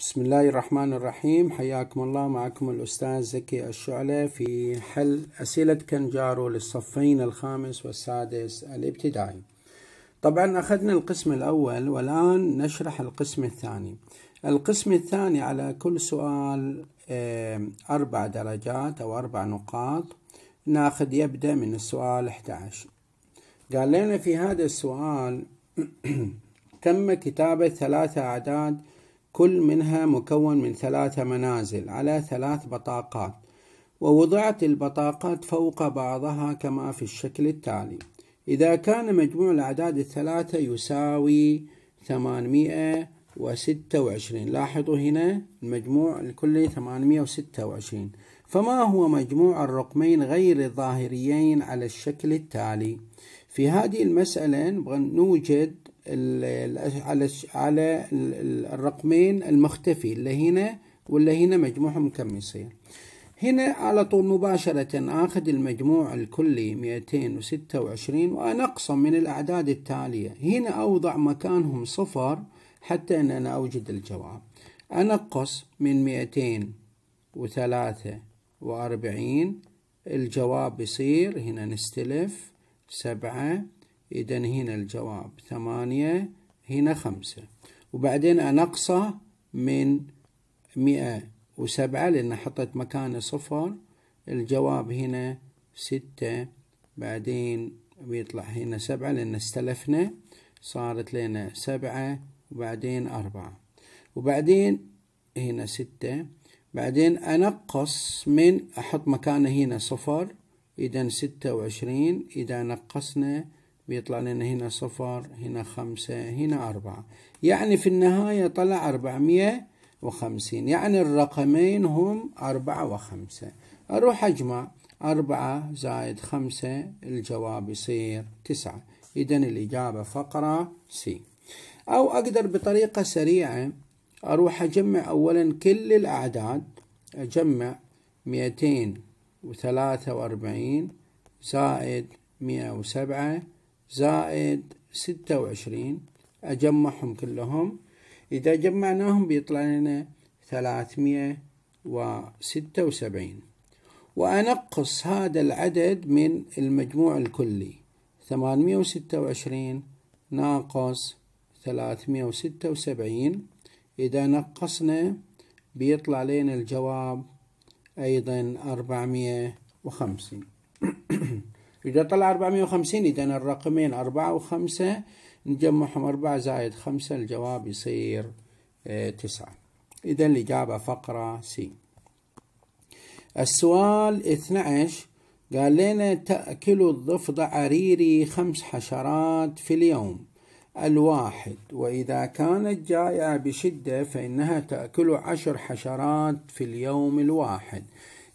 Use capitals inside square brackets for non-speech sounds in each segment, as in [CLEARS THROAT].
بسم الله الرحمن الرحيم حياكم الله معكم الأستاذ زكي الشعلة في حل أسئلة كنجارو للصفين الخامس والسادس الابتدائي طبعا أخذنا القسم الأول والآن نشرح القسم الثاني القسم الثاني على كل سؤال أربع درجات أو أربع نقاط ناخذ يبدأ من السؤال 11 قال لنا في هذا السؤال تم كتابة ثلاثة أعداد كل منها مكون من ثلاثة منازل على ثلاث بطاقات ووضعت البطاقات فوق بعضها كما في الشكل التالي إذا كان مجموع الأعداد الثلاثة يساوي 826 لاحظوا هنا المجموع الكلي 826 فما هو مجموع الرقمين غير الظاهريين على الشكل التالي في هذه المسألة نوجد على على الرقمين المختفي اللي هنا واللي هنا مجموعهم كم يصير هنا على طول مباشرة آخذ المجموع الكلي 226 وأنا أقسم من الأعداد التالية هنا أوضع مكانهم صفر حتى أن أنا أوجد الجواب أنقص من 243 الجواب يصير هنا نستلف سبعة إذا هنا الجواب ثمانية هنا خمسة وبعدين أنقصه من مئة وسبعة لأن حطيت مكانه صفر الجواب هنا ستة بعدين بيطلع هنا سبعة لأن استلفنا صارت لنا سبعة وبعدين أربعة وبعدين هنا ستة بعدين أنقص من أحط مكانه هنا صفر إذا ستة وعشرين إذا نقصنا بيطلع لنا هنا صفر هنا خمسة هنا أربعة يعني في النهاية طلع أربعمية وخمسين يعني الرقمين هم أربعة وخمسة أروح أجمع أربعة زائد خمسة الجواب يصير تسعة إذن الإجابة فقرة سي أو أقدر بطريقة سريعة أروح أجمع أولا كل الأعداد أجمع ميتين وثلاثة وأربعين زائد مئة وسبعة زائد ستة وعشرين أجمعهم كلهم إذا جمعناهم بيطلع لنا ثلاثمية وستة وسبعين وأنقص هذا العدد من المجموع الكلي ثمانمية وستة وعشرين ناقص ثلاثمية وستة وسبعين إذا نقصنا بيطلع لنا الجواب أيضا أربعمية وخمسين [CLEARS THROAT] إذا طلع 450 إذا الرقمين 4 و5 نجمعهم 4 زائد 5 الجواب يصير 9 آه، إذا الإجابة فقرة C السؤال 12 قال لنا تأكل الضفدع عريري خمس حشرات في اليوم الواحد وإذا كانت جائعة بشدة فإنها تأكل عشر حشرات في اليوم الواحد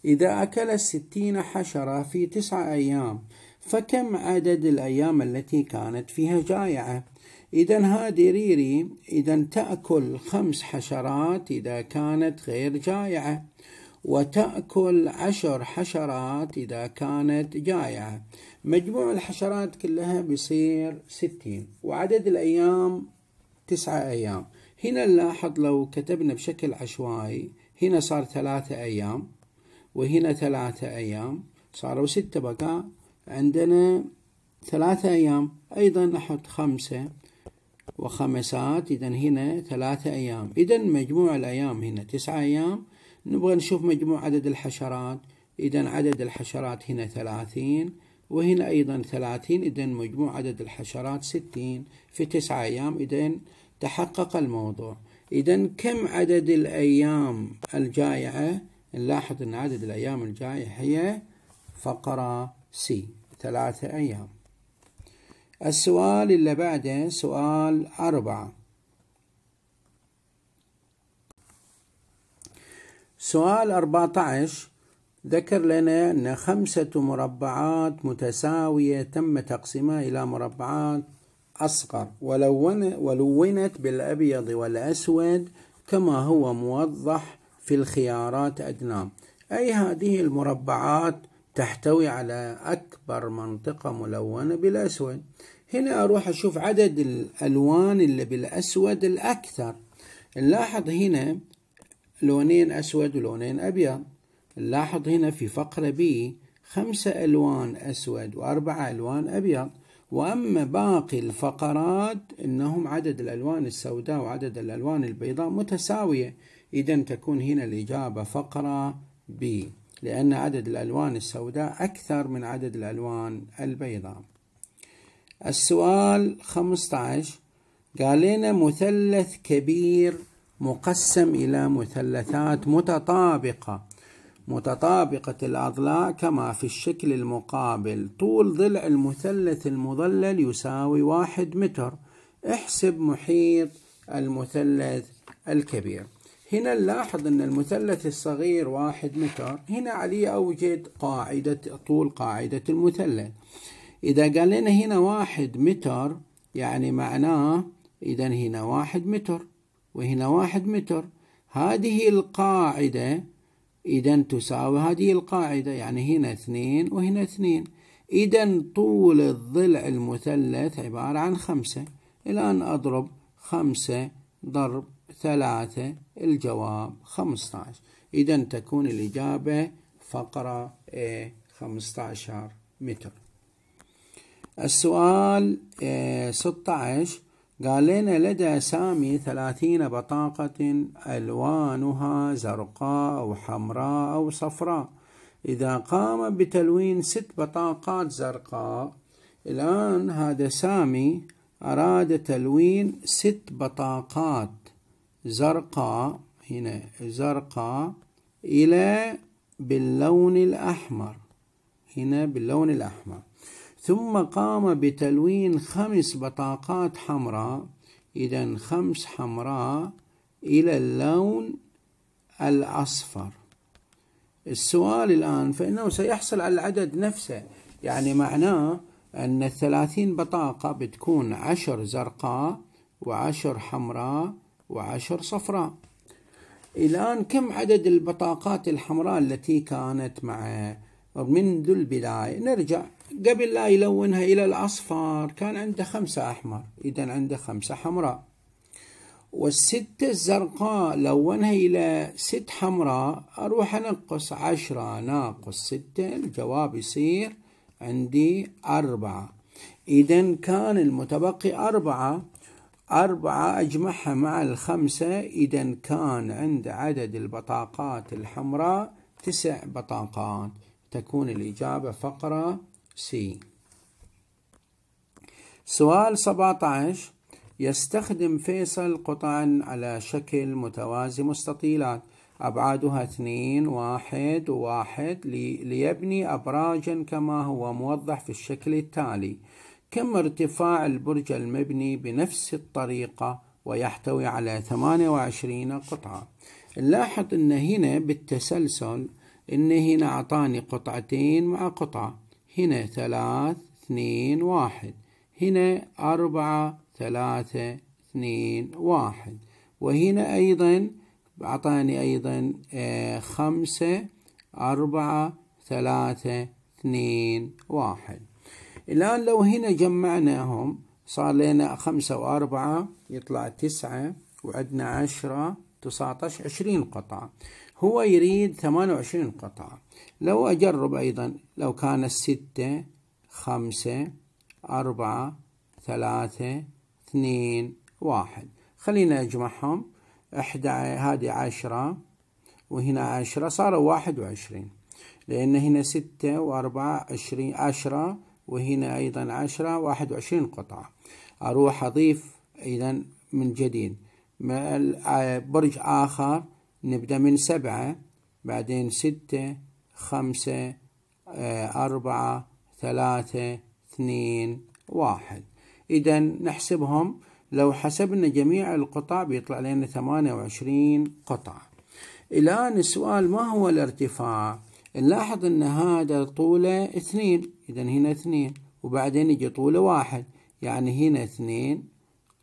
إذا أكل ستين حشرة في تسعة أيام فكم عدد الأيام التي كانت فيها جائعة إذا هذه ريري إذا تأكل خمس حشرات إذا كانت غير جائعة وتأكل عشر حشرات إذا كانت جائعة مجموع الحشرات كلها بيصير ستين وعدد الأيام تسعة أيام هنا نلاحظ لو كتبنا بشكل عشوائي هنا صار ثلاثة أيام وهنا ثلاثة أيام صاروا ستة بقى عندنا ثلاثة أيام أيضا نحط خمسة وخمسات إذا هنا ثلاثة أيام إذا مجموع الأيام هنا تسعة أيام نبغى نشوف مجموع عدد الحشرات إذا عدد الحشرات هنا ثلاثين وهنا أيضا ثلاثين إذا مجموع عدد الحشرات ستين في تسعة أيام إذا تحقق الموضوع إذا كم عدد الأيام الجائعة نلاحظ أن عدد الأيام الجائعة هي فقرة سي ثلاثة أيام السؤال اللي بعده سؤال أربعة سؤال 14 ذكر لنا أن خمسة مربعات متساوية تم تقسيمها إلى مربعات أصغر ولونت بالأبيض والأسود كما هو موضح في الخيارات أدنى أي هذه المربعات تحتوي على أكبر منطقة ملونة بالأسود هنا أروح أشوف عدد الألوان اللي بالأسود الأكثر نلاحظ هنا لونين أسود ولونين أبيض نلاحظ هنا في فقرة بي خمسة ألوان أسود وأربعة ألوان أبيض وأما باقي الفقرات إنهم عدد الألوان السوداء وعدد الألوان البيضاء متساوية إذا تكون هنا الإجابة فقرة بي لأن عدد الألوان السوداء أكثر من عدد الألوان البيضاء السؤال 15 قال لنا مثلث كبير مقسم إلى مثلثات متطابقة متطابقة الأضلاع كما في الشكل المقابل طول ضلع المثلث المظلل يساوي واحد متر احسب محيط المثلث الكبير هنا نلاحظ أن المثلث الصغير واحد متر هنا علي أوجد قاعدة طول قاعدة المثلث إذا قال لنا هنا واحد متر يعني معناه إذا هنا واحد متر وهنا واحد متر هذه القاعدة إذا تساوي هذه القاعدة يعني هنا اثنين وهنا اثنين إذا طول الضلع المثلث عبارة عن خمسة الآن أضرب خمسة ضرب ثلاثة الجواب عشر إذا تكون الإجابة فقرة A عشر متر السؤال عشر آه، قال لنا لدى سامي ثلاثين بطاقة ألوانها زرقاء أو حمراء أو صفراء إذا قام بتلوين ست بطاقات زرقاء الآن هذا سامي أراد تلوين ست بطاقات زرقاء هنا زرقاء إلى باللون الأحمر هنا باللون الأحمر ثم قام بتلوين خمس بطاقات حمراء إذا خمس حمراء إلى اللون الأصفر السؤال الآن فإنه سيحصل على العدد نفسه يعني معناه أن الثلاثين بطاقة بتكون عشر زرقاء وعشر حمراء وعشر صفراء الآن كم عدد البطاقات الحمراء التي كانت مع منذ البداية نرجع قبل لا يلونها إلى الأصفر كان عنده خمسة أحمر إذا عنده خمسة حمراء والستة الزرقاء لونها إلى ست حمراء أروح أنقص عشرة ناقص ستة الجواب يصير عندي أربعة إذا كان المتبقي أربعة أربعة أجمعها مع الخمسة إذا كان عند عدد البطاقات الحمراء تسع بطاقات تكون الإجابة فقرة سي سؤال 17 يستخدم فيصل قطعا على شكل متوازي مستطيلات أبعادها اثنين واحد واحد ليبني أبراجا كما هو موضح في الشكل التالي كم ارتفاع البرج المبني بنفس الطريقة ويحتوي على 28 قطعة نلاحظ ان هنا بالتسلسل ان هنا اعطاني قطعتين مع قطعة هنا ثلاث اثنين واحد هنا أربعة ثلاثة اثنين واحد وهنا أيضا أعطاني أيضا آه، خمسة أربعة ثلاثة اثنين واحد الآن لو هنا جمعناهم صار لنا خمسة وأربعة يطلع تسعة وعدنا عشرة تسعتاش عشرين قطعة هو يريد ثمانية وعشرين قطعة لو أجرب أيضا لو كان ستة خمسة أربعة ثلاثة اثنين واحد خلينا أجمعهم إحدى هذه عشرة وهنا عشرة صاروا واحد وعشرين لأن هنا ستة وأربعة عشرين عشرة وهنا أيضا عشرة واحد وعشرين قطعة أروح أضيف إذا من جديد آه، برج آخر نبدأ من سبعة بعدين ستة خمسة آه، أربعة ثلاثة اثنين واحد إذا نحسبهم لو حسبنا جميع القطع بيطلع لنا ثمانية وعشرين قطعة الآن السؤال ما هو الارتفاع؟ نلاحظ ان هذا طوله اثنين اذا هنا اثنين وبعدين يجي طوله واحد يعني هنا اثنين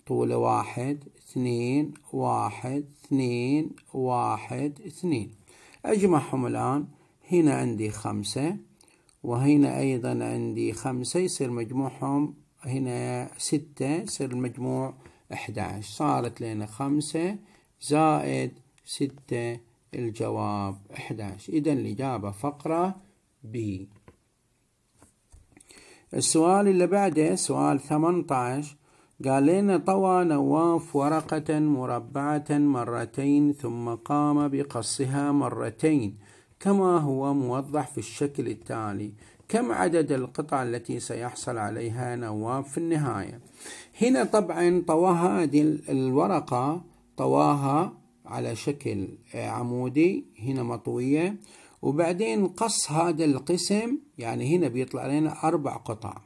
طوله واحد اثنين واحد اثنين واحد اثنين اجمعهم الان هنا عندي خمسة وهنا ايضا عندي خمسة يصير مجموعهم هنا ستة يصير المجموع احداش صارت لنا خمسة زائد ستة الجواب 11 إذا الإجابة فقرة ب السؤال اللي بعده سؤال 18 قال لنا طوى نواف ورقة مربعة مرتين ثم قام بقصها مرتين كما هو موضح في الشكل التالي كم عدد القطع التي سيحصل عليها نواف في النهاية هنا طبعا طواها هذه الورقة طواها على شكل عمودي هنا مطوية وبعدين قص هذا القسم يعني هنا بيطلع لنا أربع قطع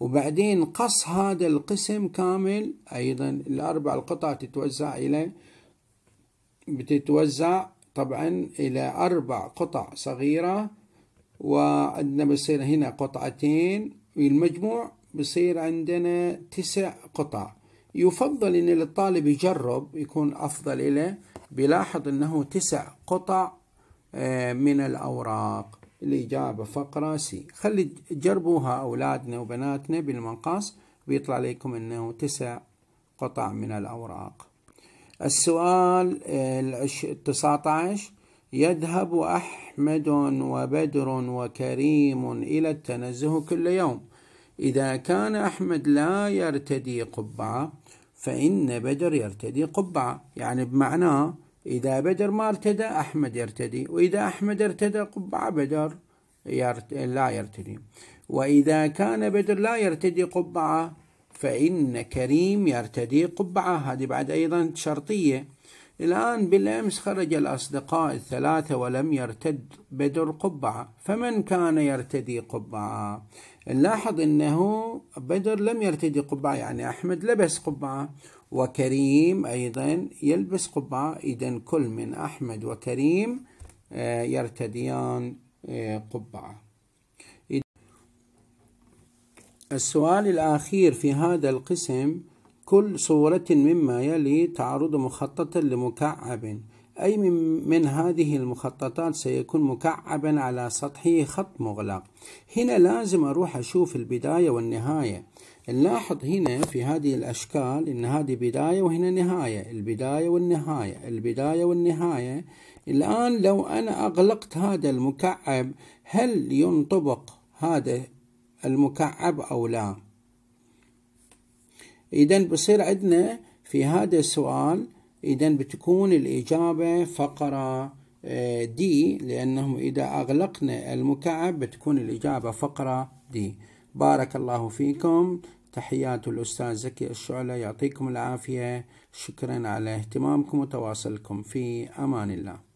وبعدين قص هذا القسم كامل أيضا الأربع القطع تتوزع إلى بتتوزع طبعا إلى أربع قطع صغيرة وعندنا بصير هنا قطعتين والمجموع بصير عندنا تسع قطع يفضل ان الطالب يجرب يكون افضل إليه بيلاحظ أنه تسع قطع آه، من الأوراق الإجابة فقرة سي خلي جربوها أولادنا وبناتنا بالمقص بيطلع لكم أنه تسع قطع من الأوراق السؤال آه، التسعة عشر يذهب أحمد وبدر وكريم إلى التنزه كل يوم إذا كان أحمد لا يرتدي قبعة فإن بدر يرتدي قبعة يعني بمعنى إذا بدر ما ارتدى أحمد يرتدي وإذا أحمد ارتدى قبعة بدر يرت... لا يرتدي وإذا كان بدر لا يرتدي قبعة فإن كريم يرتدي قبعة هذه بعد أيضا شرطية الآن بالأمس خرج الأصدقاء الثلاثة ولم يرتد بدر قبعة فمن كان يرتدي قبعة نلاحظ أنه بدر لم يرتدي قبعة يعني أحمد لبس قبعة وكريم أيضا يلبس قبعة إذا كل من أحمد وكريم آه، يرتديان آه، قبعة السؤال الأخير في هذا القسم كل صورة مما يلي تعرض مخططا لمكعب أي من, من هذه المخططات سيكون مكعبا على سطحه خط مغلق هنا لازم أروح أشوف البداية والنهاية نلاحظ هنا في هذه الأشكال إن هذه بداية وهنا نهاية البداية والنهاية البداية والنهاية الآن لو أنا أغلقت هذا المكعب هل ينطبق هذا المكعب أو لا إذا بصير عندنا في هذا السؤال إذا بتكون الإجابة فقرة دي آه، لأنهم إذا أغلقنا المكعب بتكون الإجابة فقرة دي بارك الله فيكم تحيات الأستاذ زكي الشعلة يعطيكم العافية شكرا على اهتمامكم وتواصلكم في أمان الله